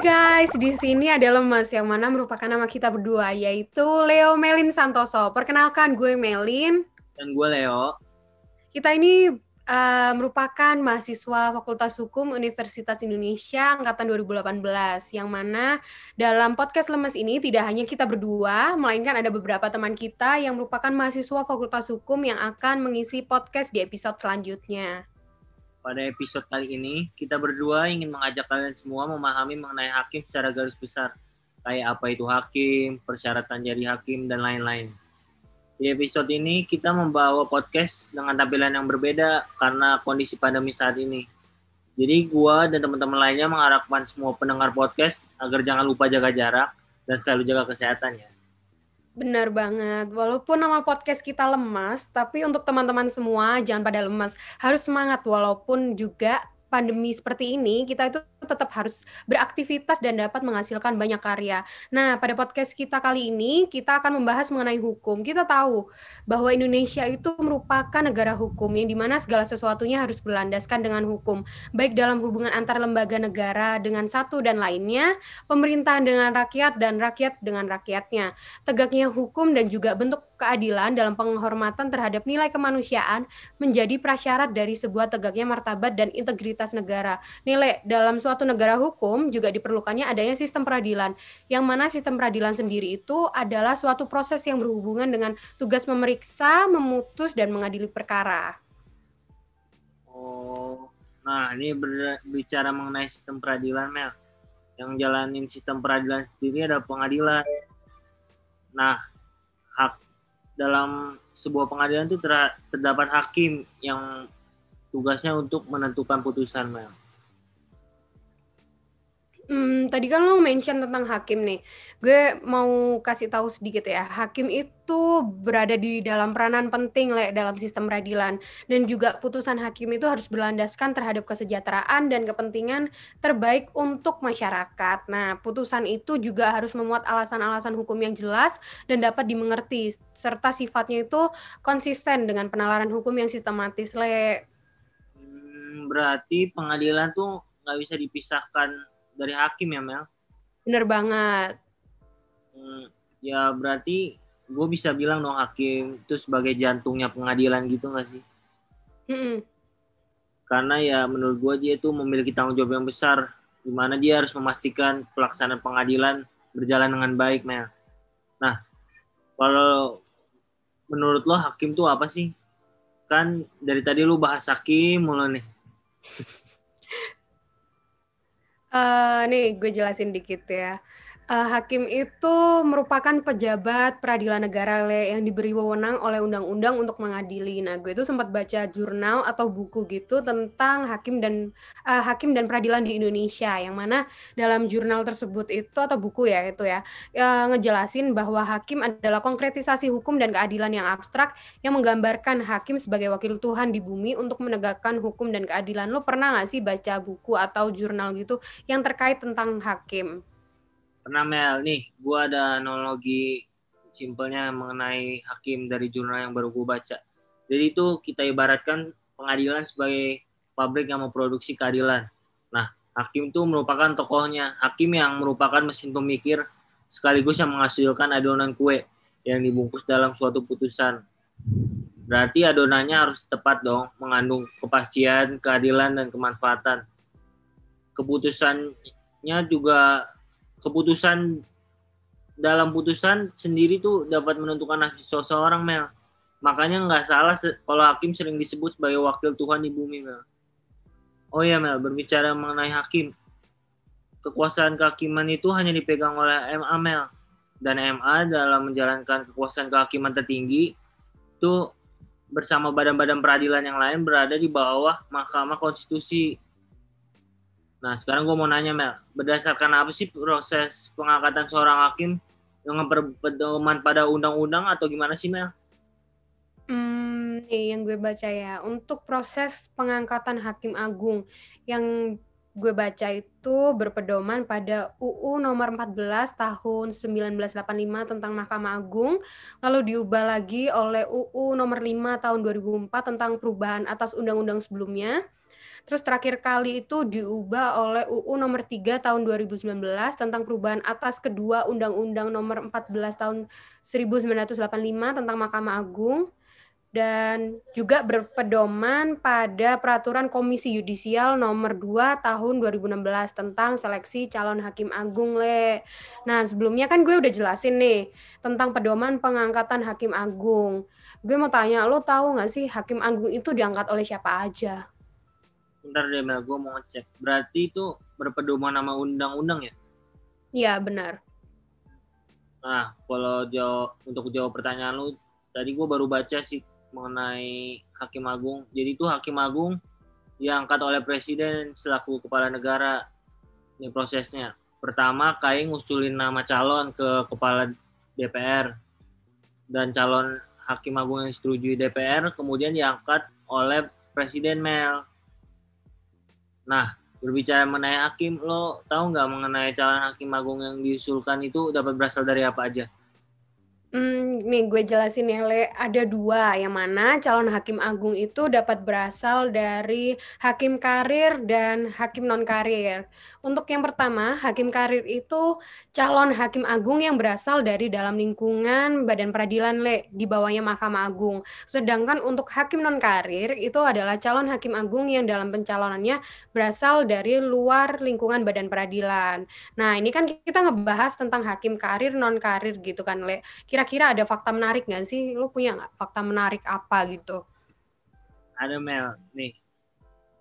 guys, di sini ada lemas yang mana merupakan nama kita berdua yaitu Leo Melin Santoso. Perkenalkan gue Melin dan gue Leo. Kita ini uh, merupakan mahasiswa Fakultas Hukum Universitas Indonesia angkatan 2018 yang mana dalam podcast lemas ini tidak hanya kita berdua melainkan ada beberapa teman kita yang merupakan mahasiswa Fakultas Hukum yang akan mengisi podcast di episode selanjutnya. Pada episode kali ini, kita berdua ingin mengajak kalian semua memahami mengenai hakim secara garis besar, kayak apa itu hakim, persyaratan jadi hakim, dan lain-lain. Di episode ini, kita membawa podcast dengan tampilan yang berbeda karena kondisi pandemi saat ini. Jadi, gua dan teman-teman lainnya mengharapkan semua pendengar podcast agar jangan lupa jaga jarak dan selalu jaga kesehatan ya. Benar banget. Walaupun nama podcast kita lemas, tapi untuk teman-teman semua jangan pada lemas. Harus semangat walaupun juga pandemi seperti ini kita itu tetap harus beraktivitas dan dapat menghasilkan banyak karya. Nah, pada podcast kita kali ini kita akan membahas mengenai hukum. Kita tahu bahwa Indonesia itu merupakan negara hukum yang dimana segala sesuatunya harus berlandaskan dengan hukum, baik dalam hubungan antar lembaga negara dengan satu dan lainnya, pemerintahan dengan rakyat dan rakyat dengan rakyatnya. Tegaknya hukum dan juga bentuk keadilan dalam penghormatan terhadap nilai kemanusiaan menjadi prasyarat dari sebuah tegaknya martabat dan integritas negara. Nilai dalam suatu negara hukum juga diperlukannya adanya sistem peradilan, yang mana sistem peradilan sendiri itu adalah suatu proses yang berhubungan dengan tugas memeriksa, memutus, dan mengadili perkara. Oh, nah ini berbicara mengenai sistem peradilan, Mel. Yang jalanin sistem peradilan sendiri ada pengadilan. Nah, hak dalam sebuah pengadilan itu terdapat hakim yang tugasnya untuk menentukan putusan Mel. Hmm, tadi kan lo mention tentang hakim nih. Gue mau kasih tahu sedikit ya. Hakim itu berada di dalam peranan penting le dalam sistem peradilan dan juga putusan hakim itu harus berlandaskan terhadap kesejahteraan dan kepentingan terbaik untuk masyarakat. Nah, putusan itu juga harus memuat alasan-alasan hukum yang jelas dan dapat dimengerti serta sifatnya itu konsisten dengan penalaran hukum yang sistematis le. Hmm, berarti pengadilan tuh nggak bisa dipisahkan dari hakim ya Mel bener banget hmm, ya berarti gue bisa bilang dong hakim itu sebagai jantungnya pengadilan gitu gak sih mm karena ya menurut gue dia itu memiliki tanggung jawab yang besar Dimana dia harus memastikan pelaksanaan pengadilan berjalan dengan baik Mel nah kalau menurut lo hakim tuh apa sih kan dari tadi lu bahas hakim mulu nih Uh, nih gue jelasin dikit ya uh, hakim itu merupakan pejabat peradilan negara Le yang diberi wewenang oleh undang-undang untuk mengadili. Nah, gue itu sempat baca jurnal atau buku gitu tentang hakim dan uh, hakim dan peradilan di Indonesia yang mana dalam jurnal tersebut itu atau buku ya itu ya ya ngejelasin bahwa hakim adalah konkretisasi hukum dan keadilan yang abstrak yang menggambarkan hakim sebagai wakil Tuhan di bumi untuk menegakkan hukum dan keadilan. Lo pernah nggak sih baca buku atau jurnal gitu yang terkait tentang hakim? pernah Mel nih gue ada analogi simpelnya mengenai hakim dari jurnal yang baru gue baca jadi itu kita ibaratkan pengadilan sebagai pabrik yang memproduksi keadilan nah hakim itu merupakan tokohnya hakim yang merupakan mesin pemikir sekaligus yang menghasilkan adonan kue yang dibungkus dalam suatu putusan berarti adonannya harus tepat dong mengandung kepastian keadilan dan kemanfaatan keputusannya juga keputusan dalam putusan sendiri tuh dapat menentukan nasib seseorang Mel. Makanya nggak salah kalau hakim sering disebut sebagai wakil Tuhan di bumi Mel. Oh ya Mel, berbicara mengenai hakim. Kekuasaan kehakiman itu hanya dipegang oleh MA Mel. Dan MA dalam menjalankan kekuasaan kehakiman tertinggi itu bersama badan-badan peradilan yang lain berada di bawah Mahkamah Konstitusi Nah, sekarang gue mau nanya Mel, berdasarkan apa sih proses pengangkatan seorang hakim dengan berpedoman pada undang-undang atau gimana sih Mel? Hmm, yang gue baca ya, untuk proses pengangkatan hakim agung yang gue baca itu berpedoman pada UU nomor 14 tahun 1985 tentang Mahkamah Agung, lalu diubah lagi oleh UU nomor 5 tahun 2004 tentang perubahan atas undang-undang sebelumnya Terus terakhir kali itu diubah oleh UU nomor 3 tahun 2019 tentang perubahan atas kedua Undang-Undang nomor 14 tahun 1985 tentang Mahkamah Agung dan juga berpedoman pada peraturan Komisi Yudisial nomor 2 tahun 2016 tentang seleksi calon hakim agung le. Nah, sebelumnya kan gue udah jelasin nih tentang pedoman pengangkatan hakim agung. Gue mau tanya, lo tahu nggak sih hakim agung itu diangkat oleh siapa aja? Bentar deh Mel, gue mau ngecek. Berarti itu berpedoman nama undang-undang ya? Iya, benar. Nah, kalau jawab, untuk jawab pertanyaan lu, tadi gue baru baca sih mengenai Hakim Agung. Jadi itu Hakim Agung diangkat oleh Presiden selaku Kepala Negara. Ini prosesnya. Pertama, KAI ngusulin nama calon ke Kepala DPR. Dan calon Hakim Agung yang setuju DPR kemudian diangkat oleh Presiden Mel Nah, berbicara mengenai hakim, lo tahu nggak mengenai calon hakim agung yang diusulkan itu dapat berasal dari apa aja? Hmm, nih gue jelasin ya Le, ada dua yang mana calon hakim agung itu dapat berasal dari hakim karir dan hakim non-karir. Untuk yang pertama, hakim karir itu calon hakim agung yang berasal dari dalam lingkungan badan peradilan Le, di bawahnya Mahkamah Agung. Sedangkan untuk hakim non-karir itu adalah calon hakim agung yang dalam pencalonannya berasal dari luar lingkungan badan peradilan. Nah, ini kan kita ngebahas tentang hakim karir non-karir gitu kan Le. Kira kira-kira ada fakta menarik nggak sih? Lu punya nggak fakta menarik apa gitu? Ada Mel, nih.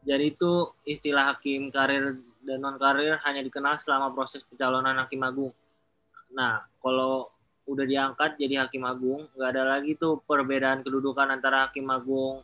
Jadi itu istilah hakim karir dan non karir hanya dikenal selama proses pencalonan hakim agung. Nah, kalau udah diangkat jadi hakim agung, nggak ada lagi tuh perbedaan kedudukan antara hakim agung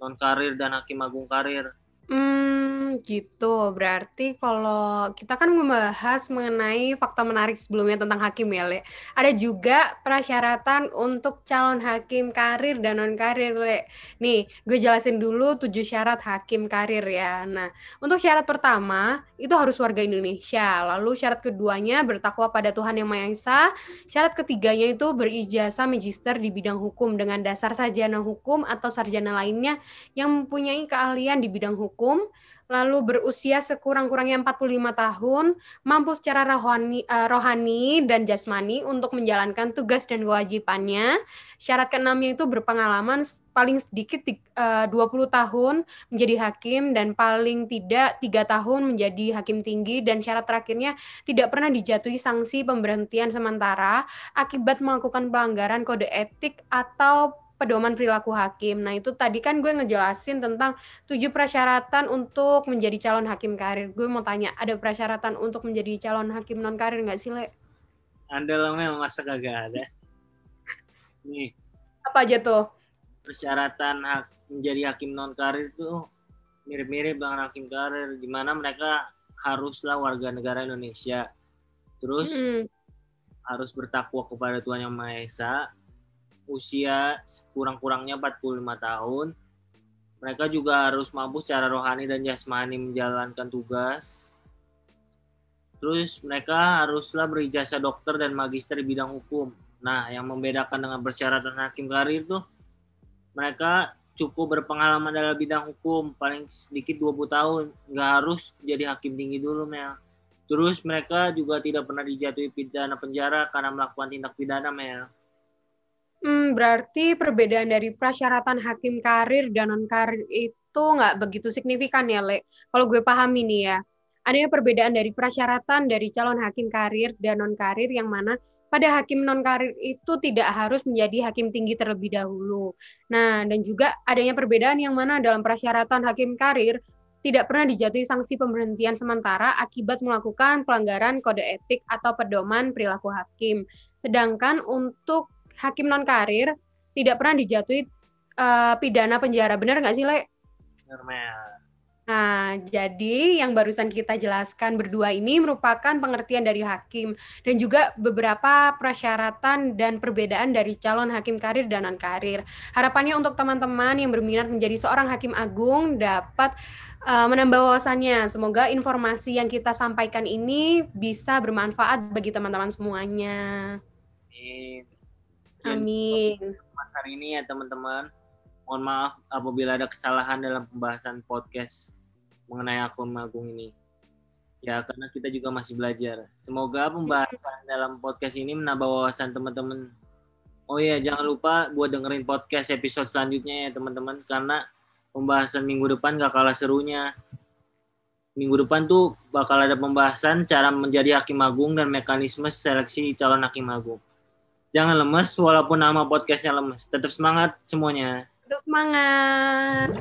non karir dan hakim agung karir. Hmm, gitu. Berarti kalau kita kan membahas mengenai fakta menarik sebelumnya tentang hakim ya, Le. Ada juga persyaratan untuk calon hakim karir dan non karir, Le. Nih, gue jelasin dulu tujuh syarat hakim karir ya. Nah, untuk syarat pertama itu harus warga Indonesia. Lalu syarat keduanya bertakwa pada Tuhan Yang Maha Esa. Syarat ketiganya itu berijazah magister di bidang hukum dengan dasar sarjana hukum atau sarjana lainnya yang mempunyai keahlian di bidang hukum lalu berusia sekurang-kurangnya 45 tahun, mampu secara rohani, uh, rohani dan jasmani untuk menjalankan tugas dan kewajibannya. Syarat keenamnya itu berpengalaman paling sedikit eh, uh, 20 tahun menjadi hakim dan paling tidak tiga tahun menjadi hakim tinggi dan syarat terakhirnya tidak pernah dijatuhi sanksi pemberhentian sementara akibat melakukan pelanggaran kode etik atau pedoman perilaku hakim. Nah, itu tadi kan gue ngejelasin tentang tujuh persyaratan untuk menjadi calon hakim karir. Gue mau tanya, ada persyaratan untuk menjadi calon hakim non karir nggak sih, Le? Ada lah, Mel. Masa kagak ada? Nih. Apa aja tuh? Persyaratan hak menjadi hakim non karir tuh mirip-mirip dengan hakim karir. Gimana mereka haruslah warga negara Indonesia. Terus hmm. harus bertakwa kepada Tuhan Yang Maha Esa, usia kurang-kurangnya 45 tahun. Mereka juga harus mampu secara rohani dan jasmani menjalankan tugas. Terus mereka haruslah berijasa dokter dan magister di bidang hukum. Nah, yang membedakan dengan persyaratan hakim karir tuh mereka cukup berpengalaman dalam bidang hukum paling sedikit 20 tahun nggak harus jadi hakim tinggi dulu Mel terus mereka juga tidak pernah dijatuhi pidana penjara karena melakukan tindak pidana Mel Hmm, berarti perbedaan dari persyaratan hakim karir dan non karir itu nggak begitu signifikan ya, Le. Kalau gue pahami nih ya, adanya perbedaan dari persyaratan dari calon hakim karir dan non karir yang mana pada hakim non karir itu tidak harus menjadi hakim tinggi terlebih dahulu. Nah, dan juga adanya perbedaan yang mana dalam persyaratan hakim karir tidak pernah dijatuhi sanksi pemberhentian sementara akibat melakukan pelanggaran kode etik atau pedoman perilaku hakim. Sedangkan untuk hakim non karir tidak pernah dijatuhi uh, pidana penjara. Benar nggak sih, Le? Benar, Nah, jadi yang barusan kita jelaskan berdua ini merupakan pengertian dari hakim dan juga beberapa persyaratan dan perbedaan dari calon hakim karir dan non karir. Harapannya untuk teman-teman yang berminat menjadi seorang hakim agung dapat eh, menambah wawasannya. Semoga informasi yang kita sampaikan ini bisa bermanfaat bagi teman-teman semuanya. Amin. Amin. Mas hari ini ya teman-teman. Mohon maaf apabila ada kesalahan dalam pembahasan podcast mengenai akun magung ini. Ya, karena kita juga masih belajar. Semoga pembahasan dalam podcast ini menambah wawasan teman-teman. Oh iya, jangan lupa buat dengerin podcast episode selanjutnya ya teman-teman, karena pembahasan minggu depan gak kalah serunya. Minggu depan tuh bakal ada pembahasan cara menjadi hakim agung dan mekanisme seleksi calon hakim agung jangan lemes walaupun nama podcastnya lemes. Tetap semangat semuanya. Tetap semangat.